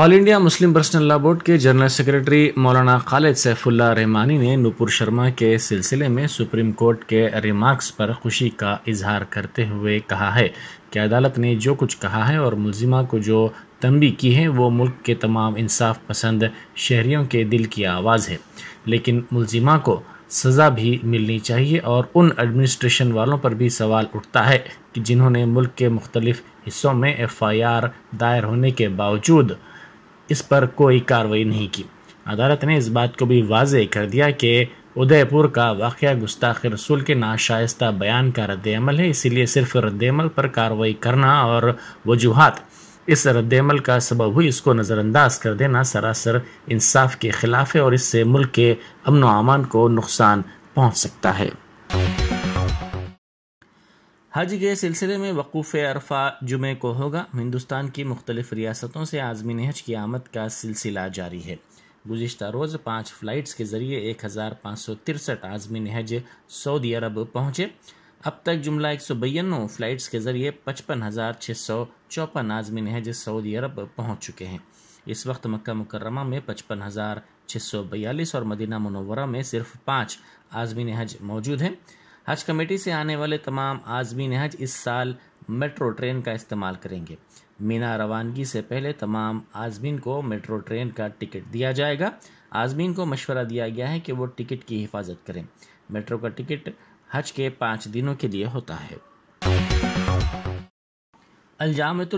all India Muslim personal law board के general secretary मौलाना खालिद सैफुल्ला रहमानी ने नूपुर शर्मा के सिलसिले में सुप्रीम कोर्ट के रिमार्क्स पर खुशी का इजहार करते हुए कहा है कि अदालत ने जो कुछ कहा है और मुलजिमा को जो तंबी की है वो मुल्क के तमाम इंसाफ पसंद शहरीों के दिल की आवाज़ है लेकिन मुलजिमा को सज़ा भी मिलनी चाहिए और उन एडमिनिस्ट्रेशन वालों पर भी सवाल उठता है कि जिन्होंने मुल्क के मुख्तलिफ़ हिस्सों में एफ़ आई आर दायर होने के बावजूद इस पर कोई कार्रवाई नहीं की अदालत ने इस बात को भी वाज कर दिया कि उदयपुर का वाक़ गुस्ताख रसूल के नाशाइस्ता बयान का रद्दमल है इसीलिए सिर्फ रद्दमल पर कार्रवाई करना और वजूहत इस रद्दमल का सबब हुई इसको नज़रअंदाज कर देना सरासर इंसाफ के ख़िलाफ़ है और इससे मुल्क के अमन अमान को नुकसान पहुँच सकता है हज के सिलसिले में वकूफ़ अरफा जुमे को होगा हिंदुस्तान की मुख्तलिफ रियासतों से आज़मीन हज की आमद का सिलसिला जारी है गुज्त रोज़ पाँच फ़्लाइट्स के ज़रिए एक हज़ार पाँच सौ तिरसठ आज़मीन हज सऊदी अरब पहुँचे अब तक जुमला एक सौ बयानवे फ़्लाइट्स के ज़रिए पचपन हज़ार छः सौ चौपन आज़मीन हज सऊदी अरब पहुँच चुके हैं इस वक्त मक्का मुकर्रमा में पचपन हज़ार छः सौ बयालीस और मदीना मनोवरा में सिर्फ पाँच आज़मीन हज मौजूद हैं हज कमेटी से आने वाले तमाम आजमीन हज इस साल मेट्रो ट्रेन का इस्तेमाल करेंगे मीना रवानगी से पहले तमाम आजमीन को मेट्रो ट्रेन का टिकट दिया जाएगा आजमीन को मशवरा दिया गया है कि वो टिकट की हिफाजत करें मेट्रो का टिकट हज के पाँच दिनों के लिए होता है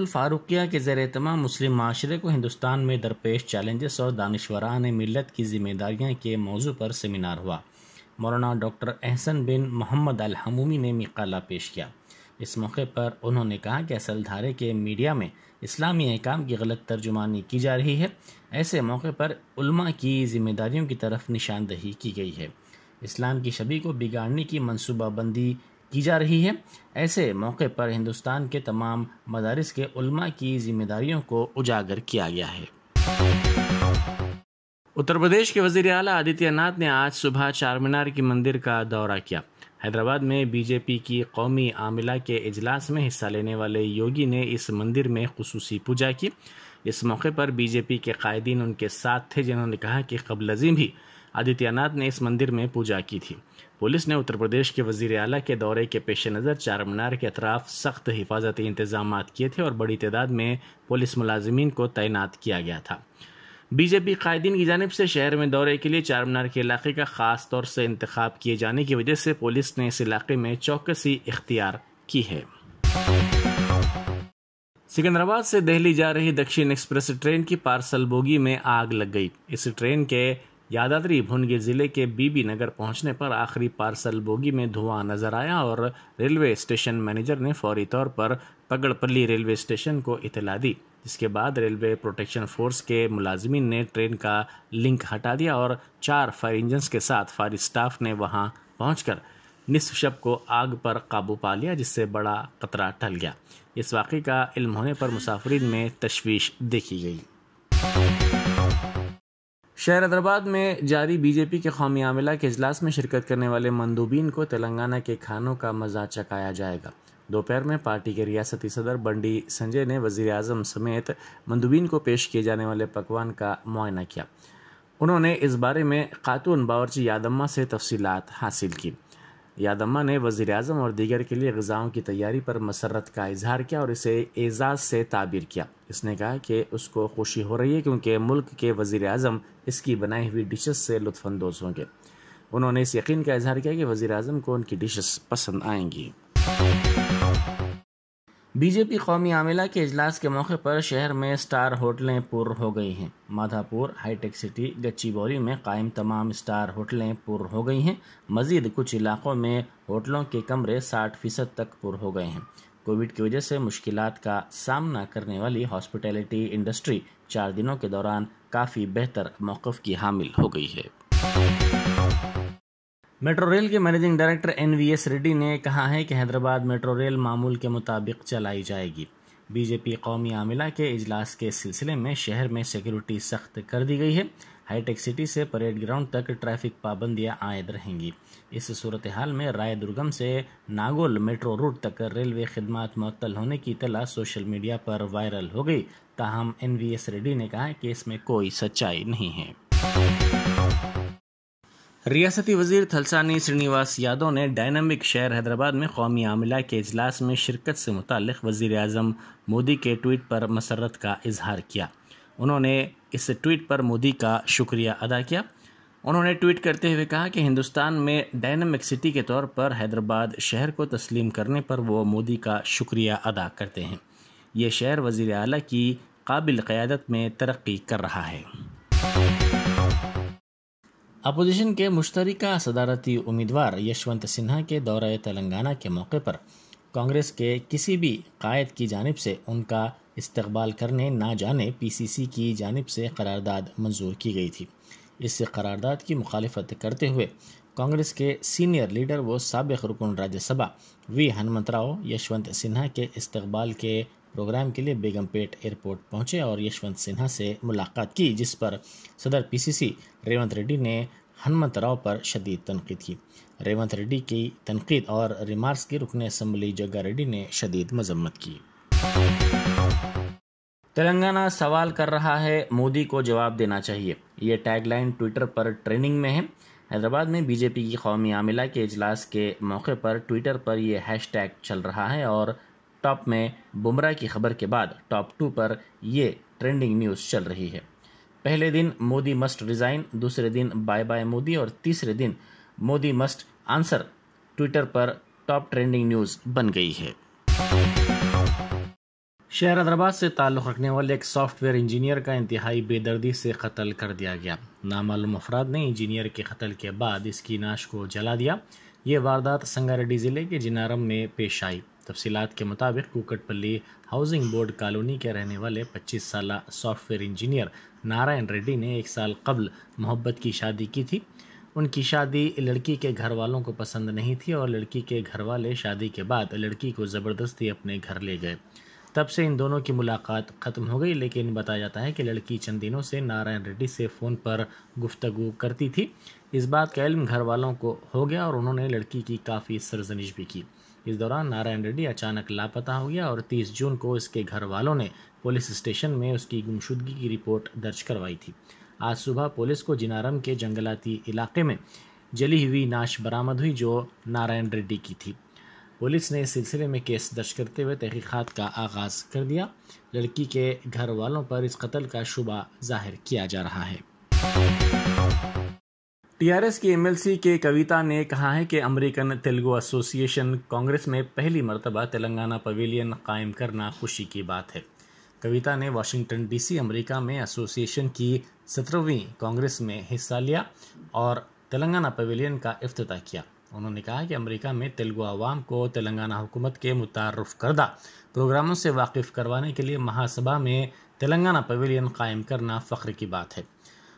फारुकिया के जर तमाम मुस्लिम माशरे को हिंदुस्तान में दरपेश चैलेंजेस और दानशवरान मिलत की जिम्मेदारियाँ के मौजू पर सेमिनार हुआ मौलाना doctor Ehsan bin Mohammed al Hamoomi ने मिकाला पेश किया इस मौके पर उन्होंने कहा कि असल धारे के मीडिया में इस्लामी अहकाम की गलत तर्जुमानी की जा रही है ऐसे मौके पर उल्मा की जिम्मेदारियों की तरफ निशानदही की गई है इस्लाम की छवि को बिगाड़ने की मनसूबाबंदी की जा रही है ऐसे मौके पर हिंदुस्तान के तमाम मदारस के उल्मा की जिम्मेदारियों को उजागर किया गया है उत्तर प्रदेश के वजीर अला आदित्यनाथ ने आज सुबह चार मीनार के मंदिर का दौरा किया हैदराबाद में बीजेपी की कौमी आमिला के इजलास में हिस्सा लेने वाले योगी ने इस मंदिर में खसूस पूजा की इस मौके पर बीजेपी के कायदीन उनके साथ थे जिन्होंने कहा कि कबल अजीम भी आदित्यनाथ ने इस मंदिर में पूजा की थी पुलिस ने उत्तर प्रदेश के वजीर अला के दौरे के पेश नज़र चार मीनार के अतराफ सख्त हिफाजती इंतजाम किए थे और बड़ी तादाद में पुलिस मुलाजमीन को तैनात किया गया था बीजेपी कायदीन की जानब से शहर में दौरे के लिए चार मीनार के इलाके का खास तौर से इंतखब किए जाने की वजह से पुलिस ने इस इलाके में चौकसी इख्तियार की है सिकंदराबाद से दिल्ली जा रही दक्षिण एक्सप्रेस ट्रेन की पार्सल बोगी में आग लग गई इस ट्रेन के यादाद्री भुनगे जिले के बीबी नगर पहुंचने पर आखिरी पार्सल बोगी में धुआं नजर आया और रेलवे स्टेशन मैनेजर ने फौरी तौर पर पगड़पल्ली रेलवे स्टेशन को इतला दी जिसके बाद रेलवे प्रोटेक्शन फोर्स के मुलाजिमीन ने ट्रेन का लिंक हटा दिया और चार फायर इंजन्स के साथ फायर स्टाफ ने वहां पहुंचकर निस्फ शब को आग पर काबू पा लिया जिससे बड़ा खतरा टल गया इस वाक़े का इल्म होने पर मुसाफरीन में तशवीश देखी गई शहर हैदराबाद में जारी बीजेपी के कौमी आमिला के अजलास में शिरकत करने वाले मंदूबीन को तेलंगाना के खानों का मज़ा चकाया जाएगा दोपहर में पार्टी के रियासती सदर बंडी संजय ने वजीर अजम समेत मंदुबीन को पेश किए जाने वाले पकवान का मुआयना किया उन्होंने इस बारे में खातून बावरची यादम्मा से तफसीत हासिल की यादम्मा ने वजीर अजम और दीगर के लिए गज़ाओं की तैयारी पर मसरत का इजहार किया और इसे एजाज़ से ताबीर किया इसने कहा कि उसको खुशी हो रही है क्योंकि मुल्क के वजीर अजम इसकी बनाई हुई डिशेस से लुफानंदोज़ होंगे उन्होंने इस यकीन का इजहार किया कि वजीर अजम को उनकी डिशेस पसंद आएंगी बीजेपी कौमी आमिला के अजलास के मौके पर शहर में स्टार होटलें पुर हो गई हैं माधापुर हाईटेक सिटी गच्ची बोरी में कायम तमाम स्टार होटलें पुर हो गई हैं मजीद कुछ इलाकों में होटलों के कमरे 60 फीसद तक पुर हो गए हैं कोविड की वजह से मुश्किल का सामना करने वाली हॉस्पिटैलिटी इंडस्ट्री चार दिनों के दौरान काफ़ी बेहतर मौक़ की हामिल हो गई है मेट्रो रेल के managing director N V S Reddy ने कहा है कि हैदराबाद मेट्रो रेल मामूल के मुताबिक चलाई जाएगी बीजेपी कौमी आमिला के इजलास के सिलसिले में शहर में सिक्योरिटी सख्त कर दी गई है हाईटेक सिटी से परेड ग्राउंड तक ट्रैफिक पाबंदियां आयद रहेंगी इस सूरत हाल में राय दुर्गम से नागोल मेट्रो रूट तक रेलवे खदमात मअतल होने की तला सोशल मीडिया पर वायरल हो गई ताहम एन वी एस रेड्डी ने कहा कि इसमें कोई सच्चाई नहीं है रियासती वजीर थलसानी श्रीनिवास यादव ने डायनामिक शहर हैदराबाद में कौमी आमला के अजलास में शिरकत से मुतल वजीर अजम मोदी के ट्वीट पर मसरत का इजहार किया उन्होंने इस ट्वीट पर मोदी का शुक्रिया अदा किया उन्होंने ट्वीट करते हुए कहा कि हिंदुस्तान में डायनामिक सिटी के तौर पर हैदराबाद शहर को तस्लीम करने पर वो मोदी का शुक्रिया अदा करते हैं ये शहर वज़ी अली की काबिल क़्यादत में तरक्की कर रहा है अपोजिशन के मुश्तरका सदारती उम्मीदवार यशवंत सिन्हा के दौरे तेलंगाना के मौके पर कांग्रेस के किसी भी कायद की जानब से उनका इस्तबाल करने ना जाने पीसीसी की जानब से करारदाद मंजूर की गई थी इस करारदाद की मुखालफत करते हुए कांग्रेस के सीनियर लीडर व सबक रुकन राज्यसभा वी हनुमंतराव यशवंत सिन्हा के इस्तबाल के प्रोग्राम के लिए बेगमपेट एयरपोर्ट पहुंचे और यशवंत सिन्हा से मुलाकात की जिस पर सदर पीसीसी रेवंत रेड्डी ने हनुमत राव पर शदीद तनकीद की रेवंत रेड्डी की तनकीद और रिमार्क्स की रुकने असम्बली जग्गा रेड्डी ने शदीद मजम्मत की तेलंगाना सवाल कर रहा है मोदी को जवाब देना चाहिए ये टैगलाइन ट्विटर पर ट्रेनिंग में है हैदराबाद में बीजेपी की कौमी आमिला के अजलास के मौके पर ट्विटर पर यह टैग चल रहा है और टॉप में बुमराह की खबर के बाद टॉप टू पर ये ट्रेंडिंग न्यूज़ चल रही है पहले दिन मोदी मस्ट रिज़ाइन दूसरे दिन बाय बाय मोदी और तीसरे दिन मोदी मस्ट आंसर ट्विटर पर टॉप ट्रेंडिंग न्यूज़ बन गई है शहर हैदराबाद से ताल्लुक़ रखने वाले एक सॉफ्टवेयर इंजीनियर का इंतहाई बेदर्दी से कत्ल कर दिया गया नामालूम अफराद ने इंजीनियर के कत्ल के बाद इसकी नाश को जला दिया ये वारदात संगारेड्डी ज़िले के जिनारम में पेश आई तफसीत के मुताबिक कुकटपल्ली हाउसिंग बोर्ड कॉलोनी के रहने वाले 25 साल सॉफ्टवेयर इंजीनियर नारायण रेड्डी ने एक साल कबल मोहब्बत की शादी की थी उनकी शादी लड़की के घर वालों को पसंद नहीं थी और लड़की के घर वाले शादी के बाद लड़की को ज़बरदस्ती अपने घर ले गए तब से इन दोनों की मुलाकात ख़त्म हो गई लेकिन बताया जाता है कि लड़की चंद दिनों से नारायण रेड्डी से फ़ोन पर गुफ्तु करती थी इस बात का इल्म घर वालों को हो गया और उन्होंने लड़की की काफ़ी सरजनिश भी की इस दौरान नारायण रेड्डी अचानक लापता हो गया और 30 जून को इसके घर वालों ने पुलिस स्टेशन में उसकी गुमशुदगी की रिपोर्ट दर्ज करवाई थी आज सुबह पुलिस को जिनारम के जंगलाती इलाके में जली हुई नाश बरामद हुई जो नारायण रेड्डी की थी पुलिस ने इस सिलसिले में केस दर्ज करते हुए तहकीक़ात का आगाज़ कर दिया लड़की के घर वालों पर इस कत्ल का शुबा जाहिर किया जा रहा है टीआरएस की एमएलसी के कविता ने कहा है कि अमेरिकन तेलुगु एसोसिएशन कांग्रेस में पहली मरतबा तेलंगाना पवेलियन कायम करना खुशी की बात है कविता ने वाशिंगटन डीसी अमेरिका में एसोसिएशन की सत्रहवीं कांग्रेस में हिस्सा लिया और तेलंगाना पवेलियन का अफ्ताह किया उन्होंने कहा कि अमेरिका में तेलुगु आवाम को तेलंगाना हुकूमत के मुतारफ़ करदा प्रोग्रामों से वाकिफ़ करवाने के लिए महासभा में तेलंगाना पवेलियन कायम करना फ़ख्र की बात है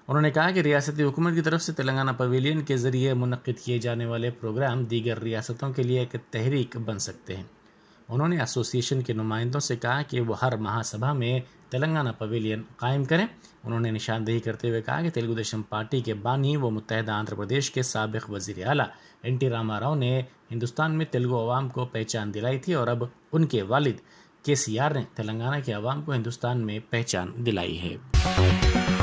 उन्होंने कहा कि रियासती हुकूमत की तरफ से तेलंगाना पवेलियन के ज़रिए मुनद किए जाने वाले प्रोग्राम दीगर रियासतों के लिए एक तहरीक बन सकते हैं उन्होंने एसोसिएशन के नुमाइंदों से कहा कि वो हर महासभा में तेलंगाना पवेलियन कायम करें उन्होंने निशानदेही करते हुए कहा कि तेलुगुदेशम पार्टी के बानी व मुतहद आंध्र प्रदेश के सबक वजीर अला एन टी रामा राव ने हिंदुस्तान में तेलुगु आवाम को पहचान दिलाई थी और अब उनके वालिद के सी आर ने तेलंगाना के आवाम को हिंदुस्तान में पहचान दिलाई है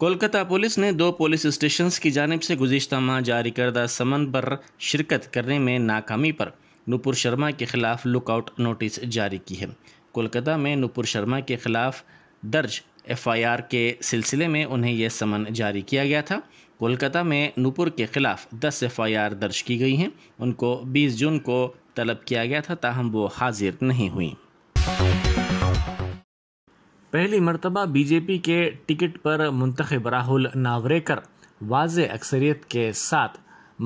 कोलकाता पुलिस ने दो पुलिस स्टेशन की जानब से गुजशत माह जारी करदा समन पर शिरकत करने में नाकामी पर नूपुर शर्मा के खिलाफ लुकआउट नोटिस जारी की है कोलकाता में नूपुर शर्मा के खिलाफ दर्ज एफआईआर के सिलसिले में उन्हें यह समन जारी किया गया था कोलकाता में नूपुर के खिलाफ 10 एफआईआर दर्ज की गई हैं उनको 20 जून को तलब किया गया था ताहम वो हाजिर नहीं हुई पहली मरतबा बीजेपी के टिकट पर मुंतब राहुल नावरेकर वाज अक्सरियत के साथ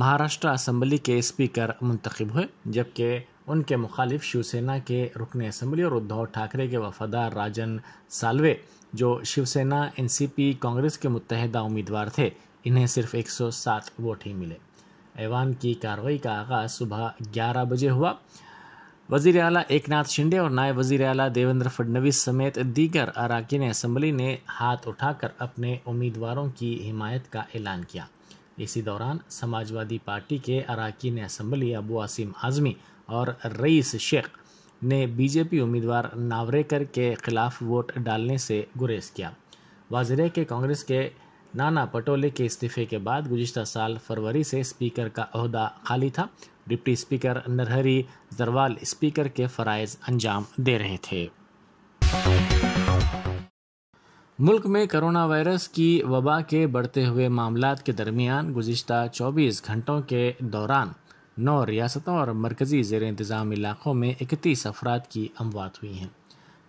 महाराष्ट्र असम्बली के स्पीकर मुंतखब हुए जबकि उनके मुखालिफ शिवसेना के रुकन असम्बली और उद्धव ठाकरे के वफादार राजन सालवे जो शिवसेना एनसीपी कांग्रेस के मुतहदा उम्मीदवार थे इन्हें सिर्फ 107 वोट ही मिले ऐवान की कार्रवाई का आगाज़ सुबह 11 बजे हुआ वजीर अला एक नाथ शिंदे और नायब वजीर अला देवेंद्र फडनवीस समेत दीगर अरकान असम्बली ने हाथ उठाकर अपने उम्मीदवारों की हिमायत का ऐलान किया इसी दौरान समाजवादी पार्टी के अरकान असम्बली अबू आसिम आज़मी और रईस शेख ने बीजेपी उम्मीदवार नावरेकर के खिलाफ वोट डालने से गुरेज किया वाजरे के कांग्रेस के नाना पटोले के इस्तीफे के बाद गुजशत साल फरवरी से स्पीकर का अहदा खाली था deputy speaker Narahari Zirwal speaker के फ़रज़ अंजाम दे रहे थे मुल्क में कोरोना वायरस की वबा के बढ़ते हुए मामला के दरमियान गुज्त 24 घंटों के दौरान नौ रियासतों और मरकज़ी जेर इंतज़ाम इलाक़ों में इकतीस अफराद की अमवात हुई हैं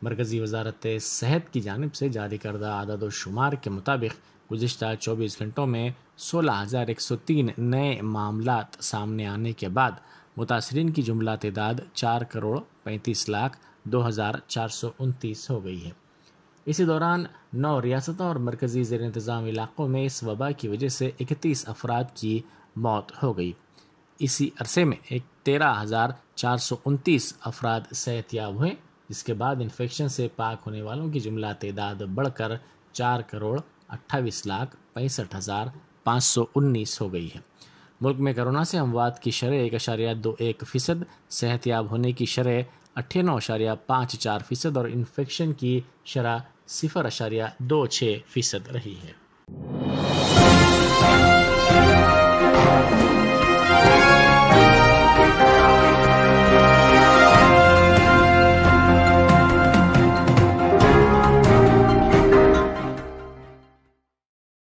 मरकज़ी वजारत सेहत की जानब से जारी करदा आदद शुमार के मुताबिक गुजशत 24 घंटों में 16,103 नए मामला सामने आने के बाद मुतासरीन की जुमला तदाद चार करोड़ पैंतीस लाख दो हज़ार चार सौ उनतीस हो गई है इसी दौरान नौ रियासतों और मरकज़ी जेर इंतज़ाम इलाक़ों में इस वबा की वजह से इकतीस अफराद की मौत हो गई इसी अरसे में एक तेरह हज़ार चार सौ उनतीस अफराद सेहतियाब हुए जिसके बाद इन्फेक्शन से पाक होने वालों की जुमला तदाद बढ़कर चार करोड़ अट्ठाईस लाख पैंसठ हज़ार पाँच सौ उन्नीस हो गई है मुल्क में कोरोना से अमवात की शरह एक अशारिया दो एक फ़ीसद सेहतियाब होने की शरह नौ अशारिया पाँच चार फ़ीसद और इन्फेक्शन की शरह सिफर अशारिया दो छः फ़ीसद रही है